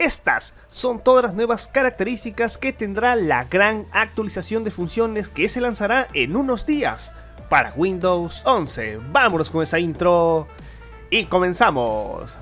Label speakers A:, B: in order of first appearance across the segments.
A: Estas son todas las nuevas características que tendrá la gran actualización de funciones que se lanzará en unos días para Windows 11. Vámonos con esa intro y comenzamos.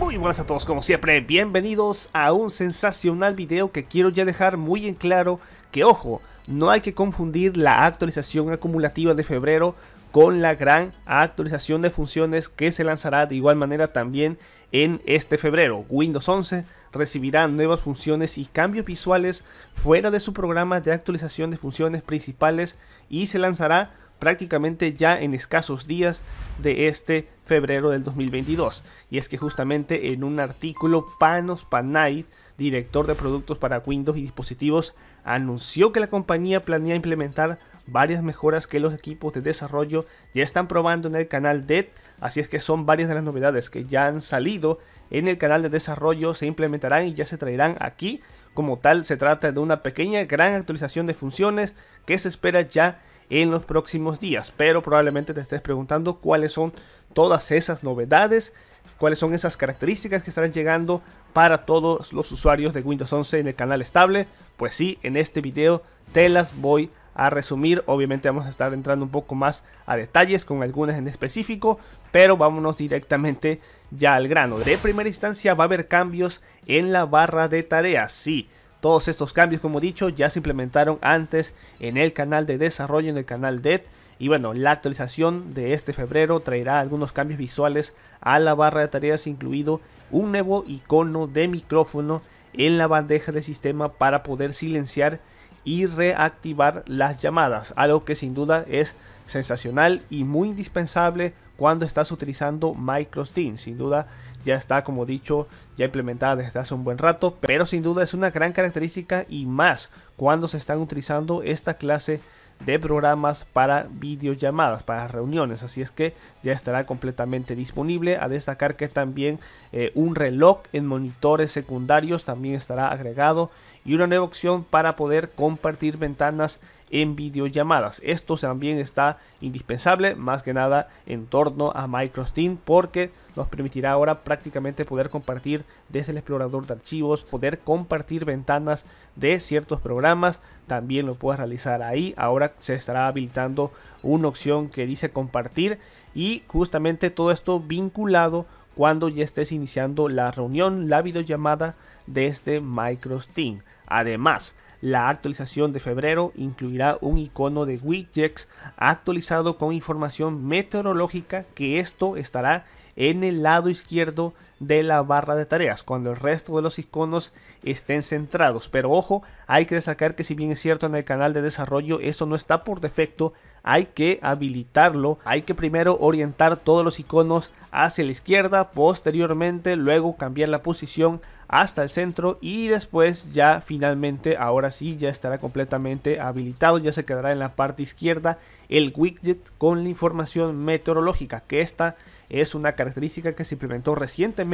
A: Muy buenas a todos como siempre, bienvenidos a un sensacional video que quiero ya dejar muy en claro que ojo, no hay que confundir la actualización acumulativa de febrero con la gran actualización de funciones que se lanzará de igual manera también en este febrero. Windows 11 recibirá nuevas funciones y cambios visuales fuera de su programa de actualización de funciones principales y se lanzará prácticamente ya en escasos días de este febrero del 2022. Y es que justamente en un artículo Panos Panay, director de productos para Windows y dispositivos, anunció que la compañía planea implementar varias mejoras que los equipos de desarrollo ya están probando en el canal DET. así es que son varias de las novedades que ya han salido en el canal de desarrollo, se implementarán y ya se traerán aquí. Como tal, se trata de una pequeña gran actualización de funciones que se espera ya en los próximos días. Pero probablemente te estés preguntando cuáles son todas esas novedades, cuáles son esas características que estarán llegando para todos los usuarios de Windows 11 en el canal estable. Pues sí, en este video te las voy a resumir. Obviamente vamos a estar entrando un poco más a detalles con algunas en específico, pero vámonos directamente ya al grano. De primera instancia va a haber cambios en la barra de tareas. Sí, todos estos cambios, como he dicho, ya se implementaron antes en el canal de desarrollo, en el canal DED. E y bueno, la actualización de este febrero traerá algunos cambios visuales a la barra de tareas, incluido un nuevo icono de micrófono en la bandeja de sistema para poder silenciar y reactivar las llamadas, algo que sin duda es sensacional y muy indispensable cuando estás utilizando Microsoft Teams. Sin duda ya está, como dicho, ya implementada desde hace un buen rato, pero sin duda es una gran característica y más cuando se están utilizando esta clase de programas para videollamadas, para reuniones. Así es que ya estará completamente disponible. A destacar que también eh, un reloj en monitores secundarios también estará agregado y una nueva opción para poder compartir ventanas en videollamadas. Esto también está indispensable, más que nada en torno a Microsoft Teams porque nos permitirá ahora prácticamente poder compartir desde el explorador de archivos, poder compartir ventanas de ciertos programas, también lo puedes realizar ahí. Ahora se estará habilitando una opción que dice compartir y justamente todo esto vinculado cuando ya estés iniciando la reunión, la videollamada desde Microsoft Teams Además, la actualización de febrero incluirá un icono de widgets actualizado con información meteorológica que esto estará en el lado izquierdo de la barra de tareas cuando el resto de los iconos estén centrados. Pero ojo, hay que destacar que si bien es cierto en el canal de desarrollo esto no está por defecto, hay que habilitarlo, hay que primero orientar todos los iconos hacia la izquierda, posteriormente luego cambiar la posición hasta el centro y después ya finalmente ahora sí ya estará completamente habilitado ya se quedará en la parte izquierda el widget con la información meteorológica que esta es una característica que se implementó recientemente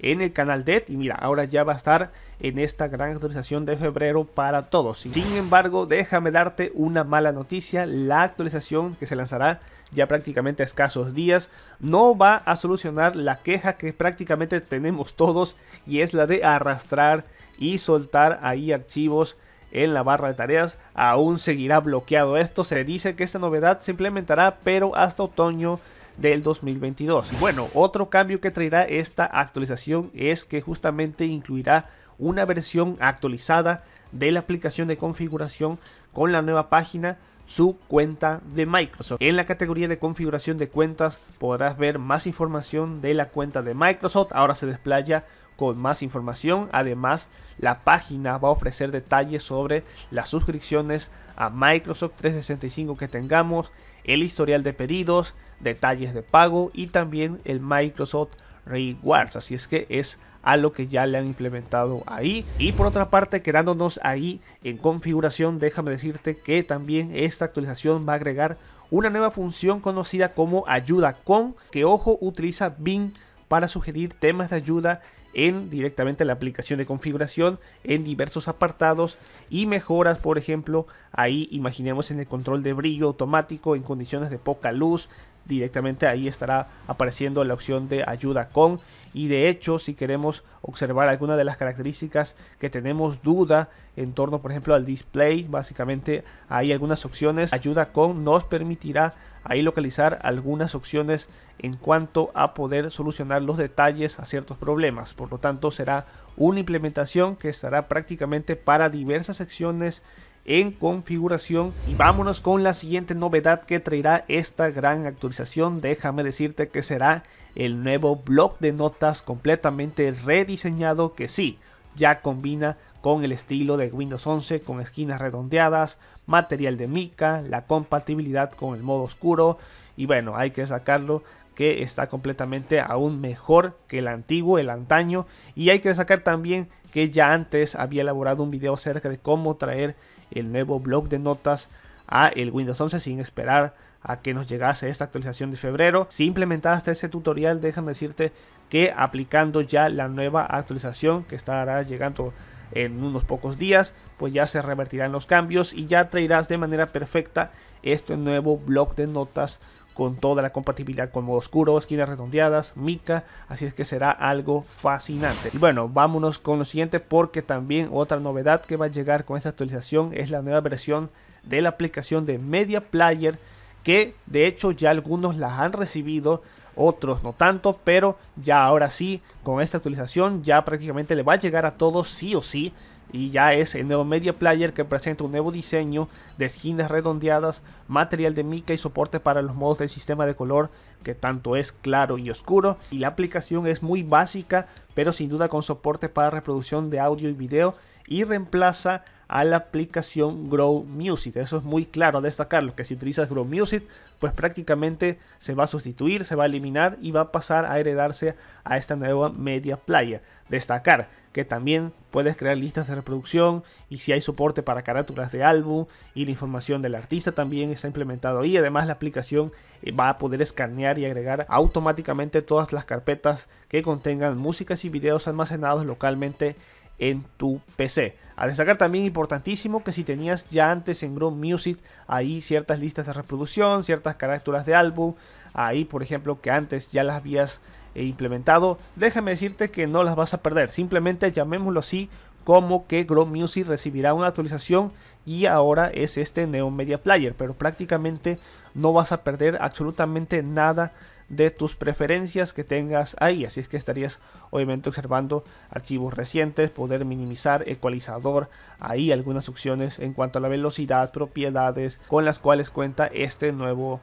A: en el canal de y mira, ahora ya va a estar en esta gran actualización de febrero para todos. Sin embargo, déjame darte una mala noticia, la actualización que se lanzará ya prácticamente a escasos días no va a solucionar la queja que prácticamente tenemos todos y es la de arrastrar y soltar ahí archivos en la barra de tareas aún seguirá bloqueado esto se dice que esta novedad se implementará pero hasta otoño del 2022. bueno, otro cambio que traerá esta actualización es que justamente incluirá una versión actualizada de la aplicación de configuración con la nueva página su cuenta de Microsoft. En la categoría de configuración de cuentas podrás ver más información de la cuenta de Microsoft. Ahora se desplaya con más información. Además, la página va a ofrecer detalles sobre las suscripciones a Microsoft 365 que tengamos, el historial de pedidos, detalles de pago y también el Microsoft Rewards. Así es que es a lo que ya le han implementado ahí. Y por otra parte, quedándonos ahí en configuración, déjame decirte que también esta actualización va a agregar una nueva función conocida como ayuda con, que ojo utiliza Bing para sugerir temas de ayuda en directamente la aplicación de configuración en diversos apartados y mejoras por ejemplo ahí imaginemos en el control de brillo automático en condiciones de poca luz directamente ahí estará apareciendo la opción de ayuda con y de hecho si queremos observar alguna de las características que tenemos duda en torno por ejemplo al display básicamente hay algunas opciones ayuda con nos permitirá ahí localizar algunas opciones en cuanto a poder solucionar los detalles a ciertos problemas. Por lo tanto, será una implementación que estará prácticamente para diversas secciones en configuración y vámonos con la siguiente novedad que traerá esta gran actualización déjame decirte que será el nuevo blog de notas completamente rediseñado que sí ya combina con el estilo de Windows 11 con esquinas redondeadas, material de mica, la compatibilidad con el modo oscuro y bueno, hay que sacarlo que está completamente aún mejor que el antiguo, el antaño y hay que sacar también que ya antes había elaborado un video acerca de cómo traer el nuevo blog de notas a el Windows 11 sin esperar a que nos llegase esta actualización de febrero. Si implementaste ese tutorial, déjame decirte que aplicando ya la nueva actualización que estará llegando en unos pocos días, pues ya se revertirán los cambios y ya traerás de manera perfecta este nuevo blog de notas con toda la compatibilidad con modo oscuro, esquinas redondeadas, mica, así es que será algo fascinante. Y bueno, vámonos con lo siguiente porque también otra novedad que va a llegar con esta actualización es la nueva versión de la aplicación de Media Player que de hecho ya algunos la han recibido otros no tanto, pero ya ahora sí, con esta actualización ya prácticamente le va a llegar a todos sí o sí. Y ya es el nuevo Media Player que presenta un nuevo diseño de esquinas redondeadas, material de mica y soporte para los modos del sistema de color que tanto es claro y oscuro. Y la aplicación es muy básica, pero sin duda con soporte para reproducción de audio y video y reemplaza a la aplicación Grow Music. Eso es muy claro destacarlo, que si utilizas Grow Music, pues prácticamente se va a sustituir, se va a eliminar y va a pasar a heredarse a esta nueva media playa. Destacar que también puedes crear listas de reproducción y si hay soporte para carátulas de álbum y la información del artista también está implementado ahí. Además la aplicación eh, va a poder escanear y agregar automáticamente todas las carpetas que contengan músicas y videos almacenados localmente en tu PC. A destacar también importantísimo que si tenías ya antes en Grow Music ahí ciertas listas de reproducción, ciertas carácteras de álbum, ahí por ejemplo que antes ya las habías eh, implementado, déjame decirte que no las vas a perder. Simplemente llamémoslo así como que Grow Music recibirá una actualización y ahora es este Neo Media Player, pero prácticamente no vas a perder absolutamente nada de tus preferencias que tengas ahí. Así es que estarías obviamente observando archivos recientes, poder minimizar ecualizador, ahí algunas opciones en cuanto a la velocidad, propiedades con las cuales cuenta este nuevo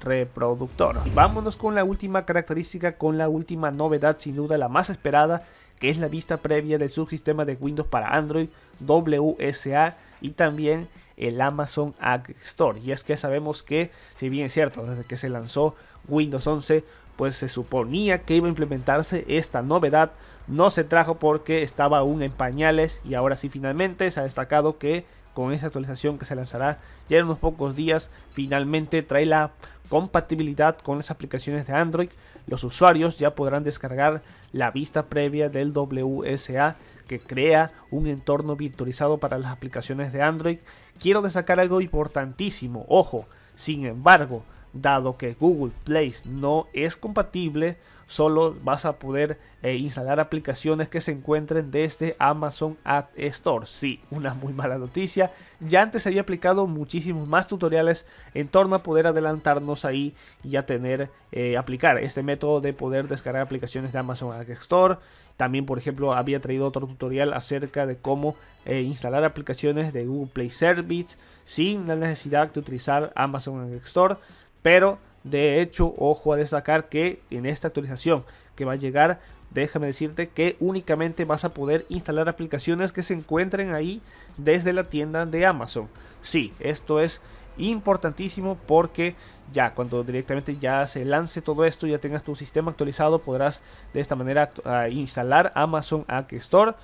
A: reproductor. vámonos con la última característica, con la última novedad, sin duda la más esperada, que es la vista previa del subsistema de Windows para Android WSA y también el Amazon App Store. Y es que sabemos que, si bien es cierto, desde que se lanzó Windows 11, pues se suponía que iba a implementarse esta novedad. No se trajo porque estaba aún en pañales y ahora sí finalmente se ha destacado que con esa actualización que se lanzará ya en unos pocos días, finalmente trae la compatibilidad con las aplicaciones de Android, los usuarios ya podrán descargar la vista previa del WSA que crea un entorno virtualizado para las aplicaciones de Android. Quiero destacar algo importantísimo, ojo, sin embargo, dado que Google Play no es compatible, solo vas a poder eh, instalar aplicaciones que se encuentren desde Amazon App Store. Sí, una muy mala noticia. Ya antes había aplicado muchísimos más tutoriales en torno a poder adelantarnos ahí y a tener, eh, aplicar este método de poder descargar aplicaciones de Amazon App Store. También, por ejemplo, había traído otro tutorial acerca de cómo eh, instalar aplicaciones de Google Play Service sin la necesidad de utilizar Amazon App Store. Pero de hecho, ojo a destacar que en esta actualización que va a llegar, déjame decirte que únicamente vas a poder instalar aplicaciones que se encuentren ahí desde la tienda de Amazon. Sí, esto es importantísimo porque ya cuando directamente ya se lance todo esto, ya tengas tu sistema actualizado, podrás de esta manera instalar Amazon App Store.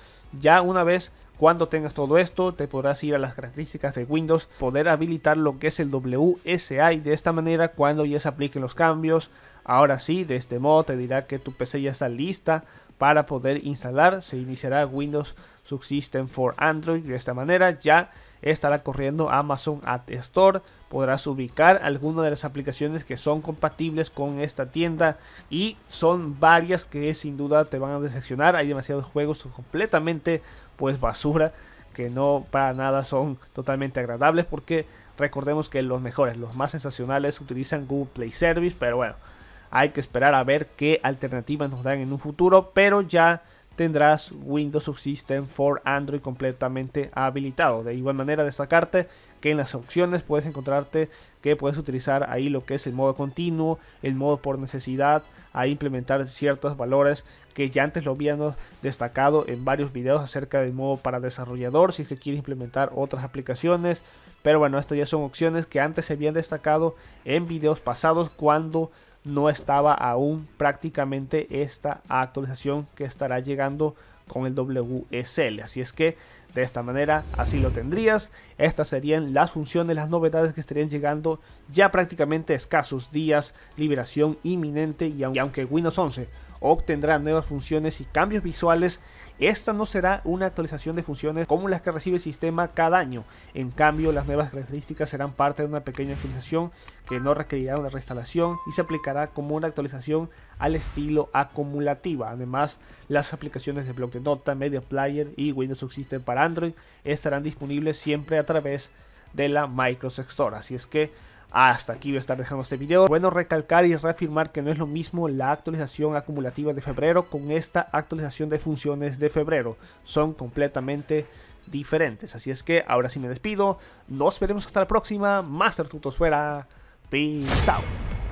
A: Ya una vez cuando tengas todo esto, te podrás ir a las características de Windows, poder habilitar lo que es el WSI de esta manera cuando ya se apliquen los cambios. Ahora sí, de este modo te dirá que tu PC ya está lista para poder instalar. Se iniciará Windows Subsystem for Android. De esta manera ya estará corriendo Amazon App Store. Podrás ubicar algunas de las aplicaciones que son compatibles con esta tienda. Y son varias que sin duda te van a decepcionar. Hay demasiados juegos completamente pues basura que no para nada son totalmente agradables porque recordemos que los mejores, los más sensacionales utilizan Google Play Service, pero bueno, hay que esperar a ver qué alternativas nos dan en un futuro, pero ya tendrás Windows Subsystem for Android completamente habilitado. De igual manera, destacarte que en las opciones puedes encontrarte que puedes utilizar ahí lo que es el modo continuo, el modo por necesidad, a implementar ciertos valores que ya antes lo habíamos destacado en varios videos acerca del modo para desarrollador, si es que quieres implementar otras aplicaciones. Pero bueno, estas ya son opciones que antes se habían destacado en videos pasados cuando no estaba aún prácticamente esta actualización que estará llegando con el WSL. Así es que de esta manera así lo tendrías. Estas serían las funciones, las novedades que estarían llegando ya prácticamente escasos días, liberación inminente y aunque Windows 11 obtendrá nuevas funciones y cambios visuales, esta no será una actualización de funciones como las que recibe el sistema cada año. En cambio, las nuevas características serán parte de una pequeña actualización que no requerirá una reinstalación y se aplicará como una actualización al estilo acumulativa. Además, las aplicaciones de Block de Nota, Media Player y Windows Subsystem para Android estarán disponibles siempre a través de la Microsoft Store. Así es que hasta aquí voy a estar dejando este video. Bueno, recalcar y reafirmar que no es lo mismo la actualización acumulativa de febrero con esta actualización de funciones de febrero. Son completamente diferentes. Así es que ahora sí me despido. Nos veremos hasta la próxima. Master Tutos fuera. Peace out.